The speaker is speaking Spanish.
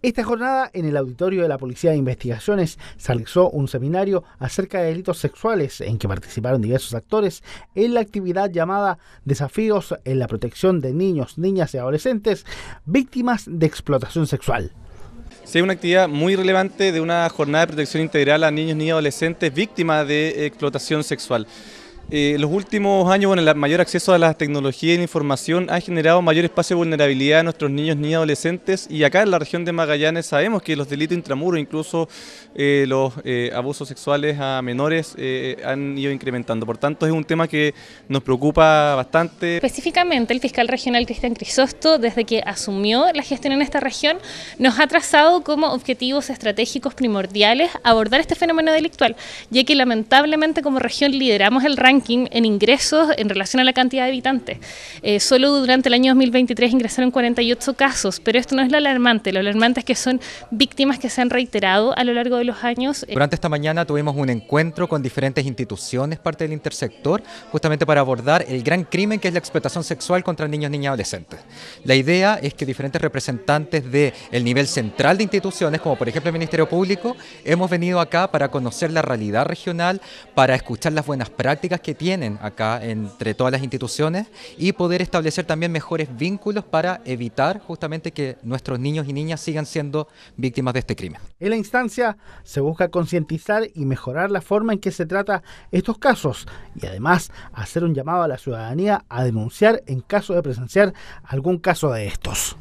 Esta jornada, en el auditorio de la Policía de Investigaciones, se realizó un seminario acerca de delitos sexuales en que participaron diversos actores en la actividad llamada Desafíos en la protección de niños, niñas y adolescentes víctimas de explotación sexual. Sí, una actividad muy relevante de una jornada de protección integral a niños, niñas y adolescentes víctimas de explotación sexual. Eh, los últimos años, bueno, el mayor acceso a la tecnología y la información ha generado mayor espacio de vulnerabilidad a nuestros niños ni adolescentes y acá en la región de Magallanes sabemos que los delitos intramuros, incluso eh, los eh, abusos sexuales a menores han ido incrementando. Por tanto, es un tema que nos preocupa bastante. Específicamente, el fiscal regional Cristian Crisosto, desde que asumió la gestión en esta región, nos ha trazado como objetivos estratégicos primordiales abordar este fenómeno delictual, ya que lamentablemente como región lideramos el ranking en ingresos en relación a la cantidad de habitantes. Eh, solo durante el año 2023 ingresaron 48 casos, pero esto no es lo alarmante. Lo alarmante es que son víctimas que se han reiterado a lo largo de los años. Eh, durante esta mañana tuvimos un encuentro con diferentes instituciones, parte del intersector, justamente para abordar el gran crimen que es la explotación sexual contra niños, niñas y adolescentes. La idea es que diferentes representantes del el nivel central de instituciones, como por ejemplo el Ministerio Público, hemos venido acá para conocer la realidad regional, para escuchar las buenas prácticas que que tienen acá entre todas las instituciones y poder establecer también mejores vínculos para evitar justamente que nuestros niños y niñas sigan siendo víctimas de este crimen. En la instancia se busca concientizar y mejorar la forma en que se trata estos casos y además hacer un llamado a la ciudadanía a denunciar en caso de presenciar algún caso de estos.